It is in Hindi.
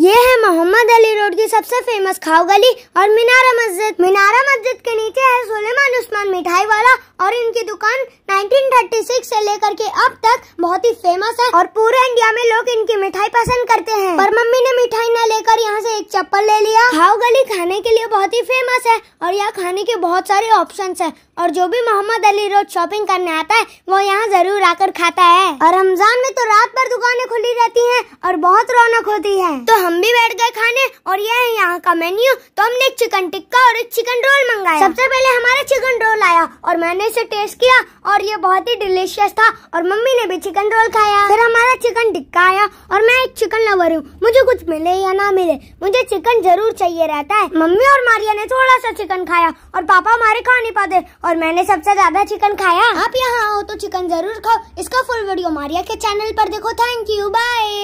ये है मोहम्मद अली रोड की सबसे फेमस खाओ गली और मीनारा मस्जिद मीनारा मस्जिद के नीचे है सुलेमान उस्मान मिठाई वाला और इनकी दुकान 1936 से लेकर के अब तक बहुत ही फेमस है और पूरे इंडिया में लोग इनकी मिठाई पसंद करते हैं पर मम्मी एक चप्पल ले लिया हाव गली खाने के लिए बहुत ही फेमस है और यहाँ खाने के बहुत सारे ऑप्शंस हैं और जो भी मोहम्मद अली रोज शॉपिंग करने आता है वो यहाँ जरूर आकर खाता है और रमजान में तो रात भर दुकानें खुली रहती हैं और बहुत रौनक होती है तो हम भी बैठ गए खाने और यह है यहाँ का मेन्यू तो हमने चिकन टिक्का और एक चिकन रोल मंगाया सबसे पहले हमारा चिकन रोल आया और मैंने इसे टेस्ट किया और ये बहुत ही डिलीशियस था और मम्मी ने भी चिकन रोल खाया फिर हमारा चिकन टिक्का आया और मैं एक चिकन लवर हूँ मुझे कुछ मिले या ना मिले मुझे चिकन जरूर चाहिए रहता है मम्मी और मारिया ने थोड़ा सा चिकन खाया और पापा हमारे खा नहीं पाते और मैंने सबसे ज्यादा चिकन खाया आप यहाँ आओ तो चिकन जरूर खाओ इसका फुल वीडियो मारिया के चैनल पर देखो थैंक यू बाय